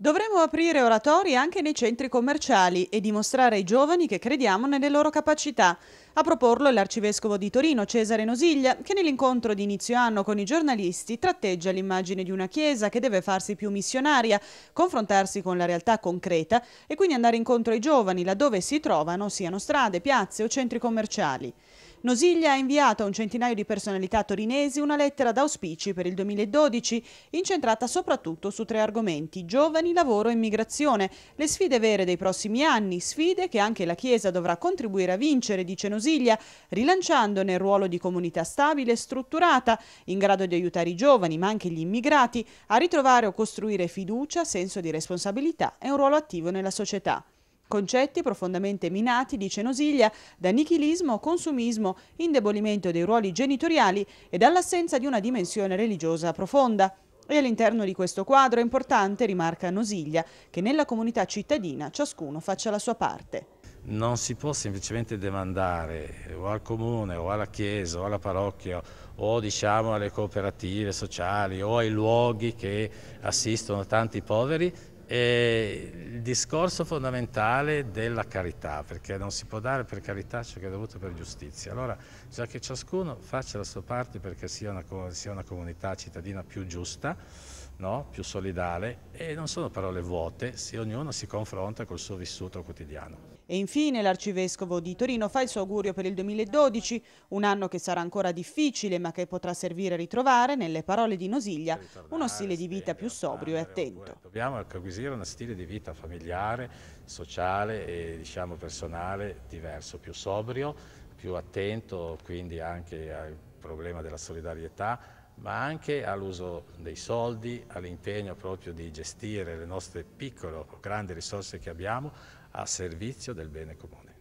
Dovremmo aprire oratori anche nei centri commerciali e dimostrare ai giovani che crediamo nelle loro capacità. A proporlo è l'arcivescovo di Torino Cesare Nosiglia, che nell'incontro di inizio anno con i giornalisti tratteggia l'immagine di una chiesa che deve farsi più missionaria, confrontarsi con la realtà concreta e quindi andare incontro ai giovani laddove si trovano, siano strade, piazze o centri commerciali. Nosiglia ha inviato a un centinaio di personalità torinesi una lettera d'auspici per il 2012, incentrata soprattutto su tre argomenti, giovani, lavoro e immigrazione. Le sfide vere dei prossimi anni, sfide che anche la Chiesa dovrà contribuire a vincere, dice Nosiglia, rilanciando nel ruolo di comunità stabile e strutturata, in grado di aiutare i giovani, ma anche gli immigrati, a ritrovare o costruire fiducia, senso di responsabilità e un ruolo attivo nella società. Concetti profondamente minati, dice Nosiglia, da nichilismo, consumismo, indebolimento dei ruoli genitoriali e dall'assenza di una dimensione religiosa profonda. E all'interno di questo quadro è importante, rimarca Nosiglia, che nella comunità cittadina ciascuno faccia la sua parte. Non si può semplicemente demandare eh, o al comune o alla chiesa o alla parrocchia o diciamo alle cooperative sociali o ai luoghi che assistono tanti poveri è il discorso fondamentale della carità, perché non si può dare per carità ciò che è dovuto per giustizia. Allora, già che ciascuno faccia la sua parte perché sia una, sia una comunità cittadina più giusta, no? più solidale, e non sono parole vuote se ognuno si confronta col suo vissuto quotidiano. E infine l'arcivescovo di Torino fa il suo augurio per il 2012, un anno che sarà ancora difficile ma che potrà servire a ritrovare, nelle parole di Nosiglia, uno stile di vita più sobrio e attento. Dobbiamo acquisire acquisire uno stile di vita familiare, sociale e diciamo personale diverso, più sobrio, più attento quindi anche al problema della solidarietà, ma anche all'uso dei soldi, all'impegno proprio di gestire le nostre piccole o grandi risorse che abbiamo a servizio del bene comune.